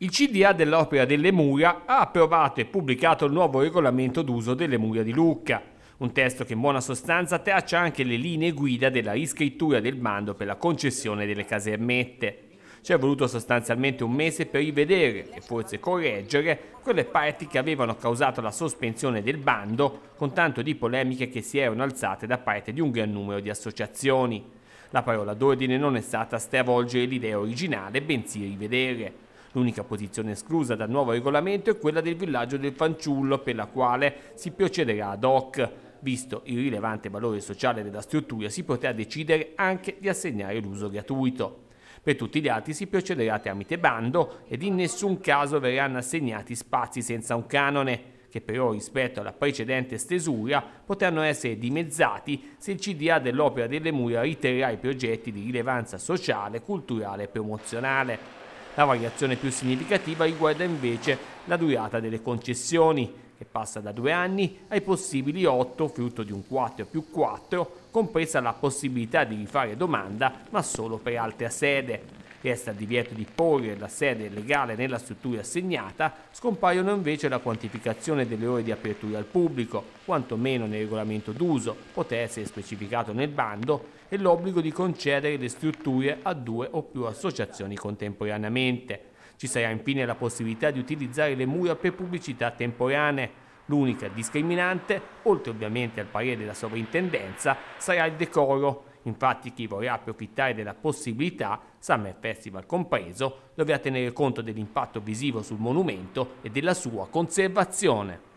Il CDA dell'Opera delle Mura ha approvato e pubblicato il nuovo regolamento d'uso delle mura di Lucca, un testo che in buona sostanza traccia anche le linee guida della riscrittura del bando per la concessione delle casermette. Ci è voluto sostanzialmente un mese per rivedere e forse correggere quelle parti che avevano causato la sospensione del bando con tanto di polemiche che si erano alzate da parte di un gran numero di associazioni. La parola d'ordine non è stata stravolgere l'idea originale, bensì rivedere. L'unica posizione esclusa dal nuovo regolamento è quella del villaggio del fanciullo per la quale si procederà ad hoc. Visto il rilevante valore sociale della struttura si potrà decidere anche di assegnare l'uso gratuito. Per tutti gli altri si procederà tramite bando ed in nessun caso verranno assegnati spazi senza un canone che però rispetto alla precedente stesura potranno essere dimezzati se il CDA dell'Opera delle Mura riterrà i progetti di rilevanza sociale, culturale e promozionale. La variazione più significativa riguarda invece la durata delle concessioni, che passa da due anni ai possibili otto, frutto di un 4 più 4, compresa la possibilità di rifare domanda ma solo per altra sede. Resta il divieto di porre la sede legale nella struttura assegnata, scompaiono invece la quantificazione delle ore di apertura al pubblico, quantomeno nel regolamento d'uso, poter essere specificato nel bando, e l'obbligo di concedere le strutture a due o più associazioni contemporaneamente. Ci sarà infine la possibilità di utilizzare le mura per pubblicità temporanee. L'unica discriminante, oltre ovviamente al parere della sovrintendenza, sarà il decoro, Infatti chi vorrà approfittare della possibilità, Summer Festival compreso, dovrà tenere conto dell'impatto visivo sul monumento e della sua conservazione.